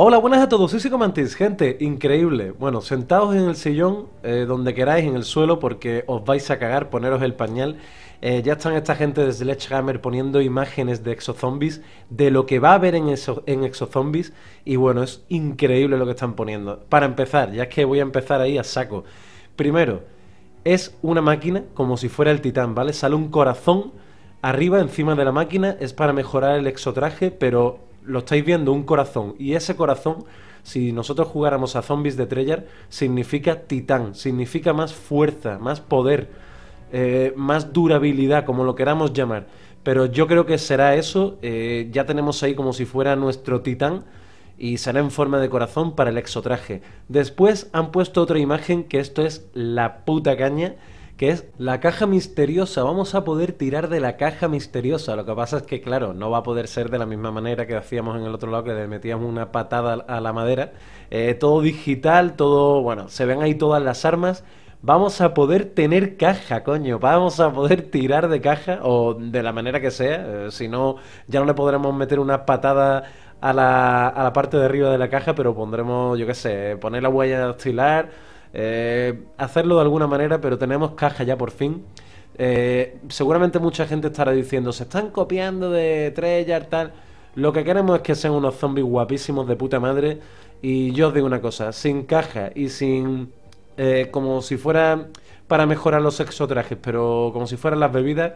Hola, buenas a todos, soy Psicomantis, gente, increíble. Bueno, sentados en el sillón, eh, donde queráis, en el suelo, porque os vais a cagar, poneros el pañal. Eh, ya están esta gente de Sledgehammer poniendo imágenes de exozombies, de lo que va a haber en, en exozombies, y bueno, es increíble lo que están poniendo. Para empezar, ya es que voy a empezar ahí a saco. Primero, es una máquina como si fuera el titán, ¿vale? Sale un corazón arriba, encima de la máquina, es para mejorar el exotraje, pero lo estáis viendo, un corazón. Y ese corazón, si nosotros jugáramos a zombies de Treyarch, significa titán, significa más fuerza, más poder, eh, más durabilidad, como lo queramos llamar. Pero yo creo que será eso, eh, ya tenemos ahí como si fuera nuestro titán y será en forma de corazón para el exotraje. Después han puesto otra imagen que esto es la puta caña, que es la caja misteriosa. Vamos a poder tirar de la caja misteriosa. Lo que pasa es que, claro, no va a poder ser de la misma manera que hacíamos en el otro lado, que le metíamos una patada a la madera. Eh, todo digital, todo, bueno, se ven ahí todas las armas vamos a poder tener caja, coño, vamos a poder tirar de caja o de la manera que sea, eh, si no, ya no le podremos meter una patada a la, parte de arriba de la caja, pero pondremos, yo qué sé, poner la huella de eh, hacerlo de alguna manera, pero tenemos caja ya por fin. Eh, seguramente mucha gente estará diciendo, se están copiando de Treyarch, tal. Lo que queremos es que sean unos zombies guapísimos de puta madre. Y yo os digo una cosa, sin caja y sin eh, como si fuera para mejorar los exotrajes, pero como si fueran las bebidas,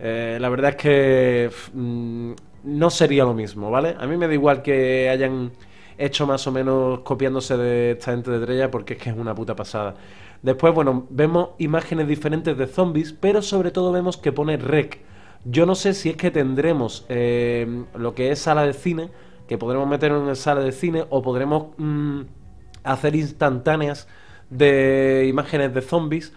eh, la verdad es que mm, no sería lo mismo, ¿vale? A mí me da igual que hayan hecho más o menos copiándose de esta gente de estrella porque es que es una puta pasada. Después, bueno, vemos imágenes diferentes de zombies, pero sobre todo vemos que pone rec. Yo no sé si es que tendremos eh, lo que es sala de cine, que podremos meter en sala de cine o podremos mm, hacer instantáneas de imágenes de zombies.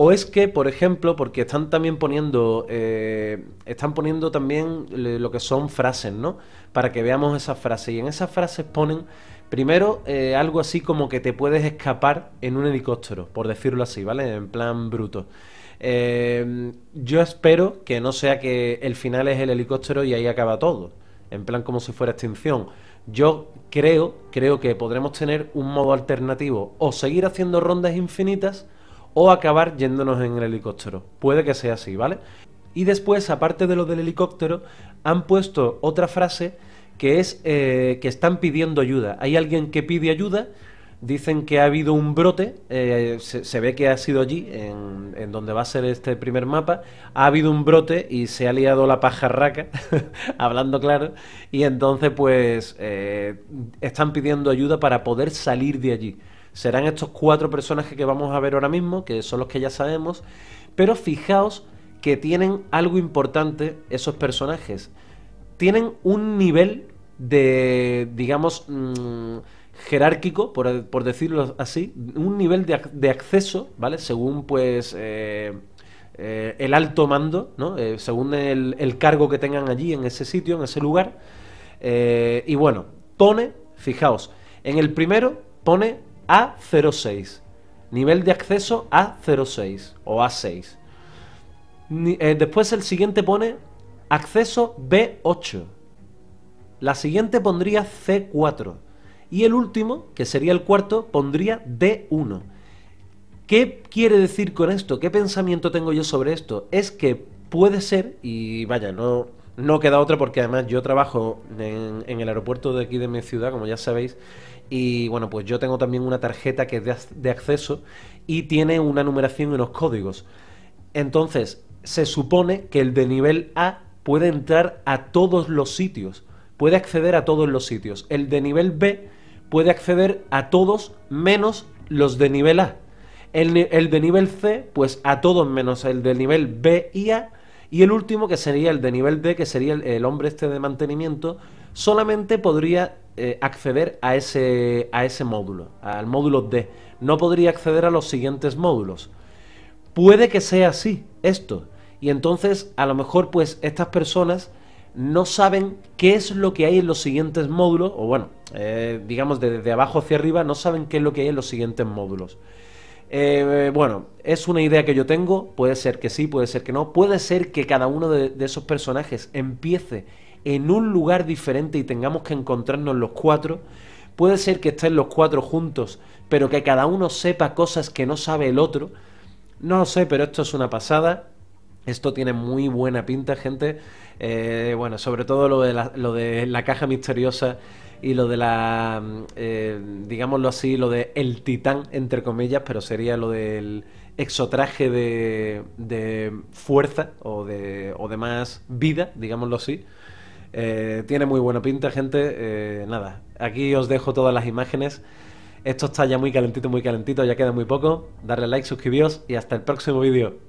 O es que, por ejemplo, porque están también poniendo, eh, están poniendo también lo que son frases, ¿no? Para que veamos esas frases. Y en esas frases ponen, primero, eh, algo así como que te puedes escapar en un helicóptero, por decirlo así, ¿vale? En plan bruto. Eh, yo espero que no sea que el final es el helicóptero y ahí acaba todo. En plan como si fuera extinción yo creo, creo que podremos tener un modo alternativo, o seguir haciendo rondas infinitas o acabar yéndonos en el helicóptero. Puede que sea así, ¿vale? Y después, aparte de lo del helicóptero, han puesto otra frase que es eh, que están pidiendo ayuda. Hay alguien que pide ayuda Dicen que ha habido un brote, eh, se, ve que ha sido allí, en, donde va a ser este primer mapa, ha habido un brote y se ha liado la pajarraca, hablando claro, y entonces pues eh, están pidiendo ayuda para poder salir de allí. Serán estos cuatro personajes que vamos a ver ahora mismo, que son los que ya sabemos, pero fijaos que tienen algo importante esos personajes. Tienen un nivel de, digamos, mm, jerárquico, por, decirlo así, un nivel de, acceso, ¿vale? Según, pues, eh, eh, el alto mando, ¿no? Eh, según el, cargo que tengan allí, en ese sitio, en ese lugar. y bueno, pone, fijaos, en el primero pone A06, nivel de acceso A06 o A6. después el siguiente pone acceso B8 la siguiente pondría C4. Y el último, que sería el cuarto, pondría D1. ¿Qué quiere decir con esto? ¿Qué pensamiento tengo yo sobre esto? Es que puede ser, y vaya, no, no queda otra porque además yo trabajo en, el aeropuerto de aquí de mi ciudad, como ya sabéis, y bueno, pues yo tengo también una tarjeta que es de, de acceso y tiene una numeración y unos códigos. Entonces, se supone que el de nivel A puede entrar a todos los sitios puede acceder a todos los sitios. El de nivel B puede acceder a todos menos los de nivel A. El, de nivel C, pues a todos menos el de nivel B y A. Y el último, que sería el de nivel D, que sería el, hombre este de mantenimiento, solamente podría eh, acceder a ese, a ese módulo, al módulo D. No podría acceder a los siguientes módulos. Puede que sea así esto. Y entonces, a lo mejor, pues estas personas no saben qué es lo que hay en los siguientes módulos, o bueno, eh, digamos desde de abajo hacia arriba, no saben qué es lo que hay en los siguientes módulos. Eh, bueno, es una idea que yo tengo, puede ser que sí, puede ser que no, puede ser que cada uno de, de esos personajes empiece en un lugar diferente y tengamos que encontrarnos los cuatro, puede ser que estén los cuatro juntos, pero que cada uno sepa cosas que no sabe el otro, no lo sé, pero esto es una pasada, esto tiene muy buena pinta, gente. Eh, bueno, sobre todo lo de, la, lo de la caja misteriosa y lo de la, mm, eh, digámoslo así, lo de el titán, entre comillas, pero sería lo del exotraje de, fuerza o de, o más vida, digámoslo así. Eh, tiene muy buena pinta, gente. nada, aquí os dejo todas las imágenes. Esto está ya muy calentito, muy calentito, ya queda muy poco. Darle like, suscribiros y hasta el próximo vídeo.